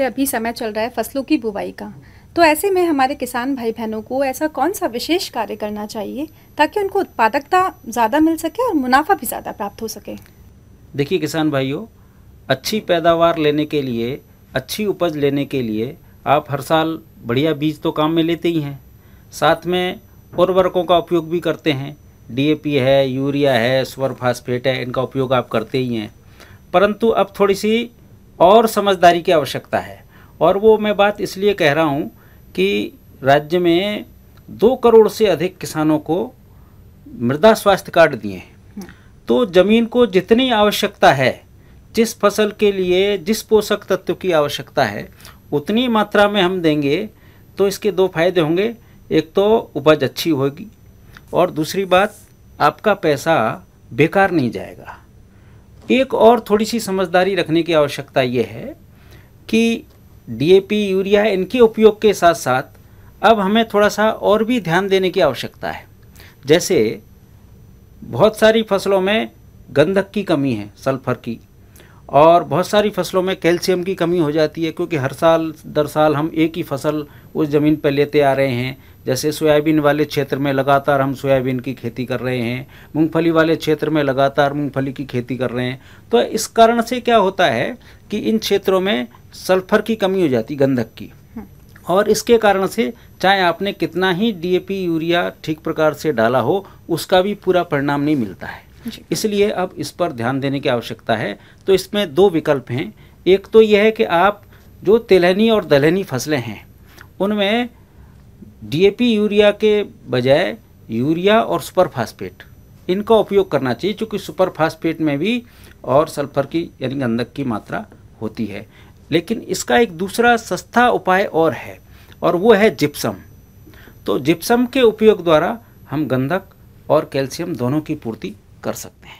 से अभी समय चल रहा है फसलों की बुवाई का तो ऐसे में हमारे किसान भाई बहनों को ऐसा कौन सा विशेष कार्य करना चाहिए ताकि उनको उत्पादकता ज़्यादा मिल सके और मुनाफा भी ज़्यादा प्राप्त हो सके देखिए किसान भाइयों अच्छी पैदावार लेने के लिए अच्छी उपज लेने के लिए आप हर साल बढ़िया बीज तो काम में लेते ही हैं साथ में उर्वरकों का उपयोग भी करते हैं डी है यूरिया है स्वर फास्फेट है इनका उपयोग आप करते ही हैं परंतु अब थोड़ी सी और समझदारी की आवश्यकता है और वो मैं बात इसलिए कह रहा हूँ कि राज्य में दो करोड़ से अधिक किसानों को मृदा स्वास्थ्य कार्ड दिए हैं हम्म। तो ज़मीन को जितनी आवश्यकता है जिस फसल के लिए जिस पोषक तत्व की आवश्यकता है उतनी मात्रा में हम देंगे तो इसके दो फायदे होंगे एक तो उपज अच्छी होगी और दूसरी बात आपका पैसा बेकार नहीं जाएगा एक और थोड़ी सी समझदारी रखने की आवश्यकता ये है कि डीएपी यूरिया इनके उपयोग के साथ साथ अब हमें थोड़ा सा और भी ध्यान देने की आवश्यकता है जैसे बहुत सारी फसलों में गंधक की कमी है सल्फर की और बहुत सारी फसलों में कैल्शियम की कमी हो जाती है क्योंकि हर साल दर साल हम एक ही फसल उस ज़मीन पर लेते आ रहे हैं जैसे सोयाबीन वाले क्षेत्र में लगातार हम सोयाबीन की खेती कर रहे हैं मूंगफली वाले क्षेत्र में लगातार मूंगफली की खेती कर रहे हैं तो इस कारण से क्या होता है कि इन क्षेत्रों में सल्फर की कमी हो जाती गंधक की हम्म। और इसके कारण से चाहे आपने कितना ही डीएपी यूरिया ठीक प्रकार से डाला हो उसका भी पूरा परिणाम नहीं मिलता है इसलिए अब इस पर ध्यान देने की आवश्यकता है तो इसमें दो विकल्प हैं एक तो यह है कि आप जो तेलहनी और दलहनी फसलें हैं उनमें डीएपी यूरिया के बजाय यूरिया और सुपर फास्फेट इनका उपयोग करना चाहिए क्योंकि सुपर फास्फेट में भी और सल्फर की यानी गंधक की मात्रा होती है लेकिन इसका एक दूसरा सस्ता उपाय और है और वो है जिप्सम तो जिप्सम के उपयोग द्वारा हम गंधक और कैल्शियम दोनों की पूर्ति कर सकते हैं